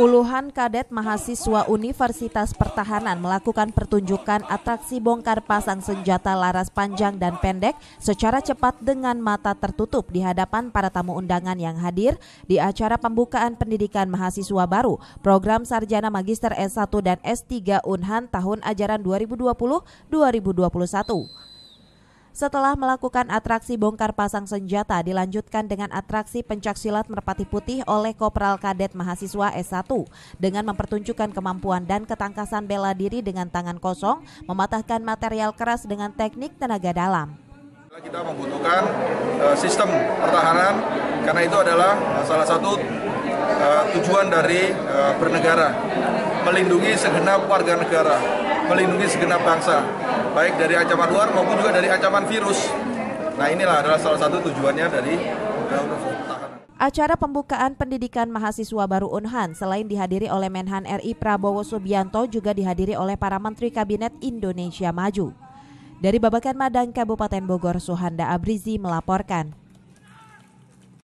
Puluhan kadet mahasiswa Universitas Pertahanan melakukan pertunjukan atraksi bongkar pasang senjata laras panjang dan pendek secara cepat dengan mata tertutup di hadapan para tamu undangan yang hadir di acara pembukaan pendidikan mahasiswa baru program sarjana magister S1 dan S3 Unhan tahun ajaran 2020-2021. Setelah melakukan atraksi bongkar pasang senjata, dilanjutkan dengan atraksi pencaksilat merpati putih oleh Kopral Kadet Mahasiswa S1 dengan mempertunjukkan kemampuan dan ketangkasan bela diri dengan tangan kosong, mematahkan material keras dengan teknik tenaga dalam. Kita membutuhkan uh, sistem pertahanan karena itu adalah salah satu uh, tujuan dari uh, bernegara, melindungi segenap warga negara, melindungi segenap bangsa baik dari ancaman luar maupun juga dari ancaman virus. Nah inilah adalah salah satu tujuannya dari Acara pembukaan pendidikan mahasiswa baru Unhan selain dihadiri oleh Menhan RI Prabowo Subianto juga dihadiri oleh para menteri kabinet Indonesia Maju. Dari Babakan Madang Kabupaten Bogor Suhanda Abrizi melaporkan.